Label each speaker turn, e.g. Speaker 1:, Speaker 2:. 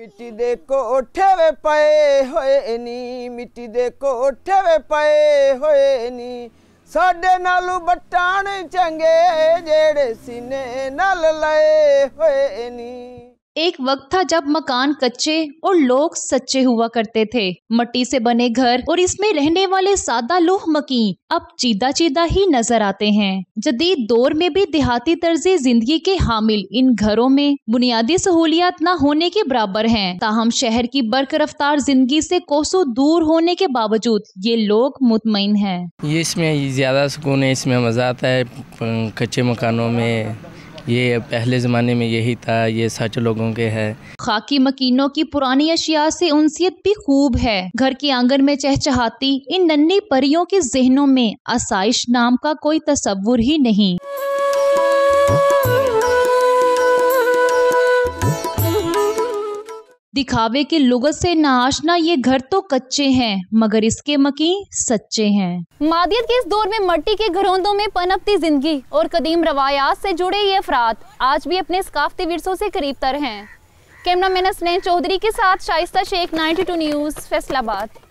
Speaker 1: ਮਿੱਟੀ ਦੇ ਕੋਠੇ ਵੇ ਪਏ ਹੋਏ ਨੀ ਮਿੱਟੀ ਦੇ ਕੋਠੇ ਵੇ ਪਏ ਹੋਏ ਨੀ ਸਾਡੇ ਨਾਲੋਂ ਬਟਾਣ ਚੰਗੇ ਜਿਹੜੇ ਸੀਨੇ ਨਾਲ ਲਏ ਹੋਏ ਨੀ एक वक्त था जब मकान
Speaker 2: कच्चे और लोग सच्चे हुआ करते थे मट्टी से बने घर और इसमें रहने वाले सादा लोह मकी अब चीदा चीदा ही नजर आते हैं जदीद दौर में भी देहाती तर्ज जिंदगी के हामिल इन घरों में बुनियादी सहूलियात न होने के बराबर है ताहम शहर की बर्क रफ्तार जिंदगी ऐसी कोसों दूर होने के बावजूद ये लोग मुतमिन है
Speaker 3: इसमें ज्यादा सुकून है इसमें मजा आता है कच्चे मकानों में ये पहले ज़माने में यही था ये सच लोगों के है
Speaker 2: खाकी मकीनों की पुरानी अशिया से उनसियत भी खूब है घर के आंगन में चहचहाती इन नन्ही परियों के जहनों में आसाइश नाम का कोई तस्वुर ही नहीं दिखावे के लुगत से नाशना ये घर तो कच्चे हैं मगर इसके मकी सच्चे हैं मादियत के इस दौर में मट्टी के घरोंदों में पनपती जिंदगी और कदीम रवायात से जुड़े ये अफराद आज भी अपने सकाफती विरसों से करीब तर हैं कैमरा मैन असनैन चौधरी के साथ शाइस्ता शेख 92 न्यूज़ फैसलाबाद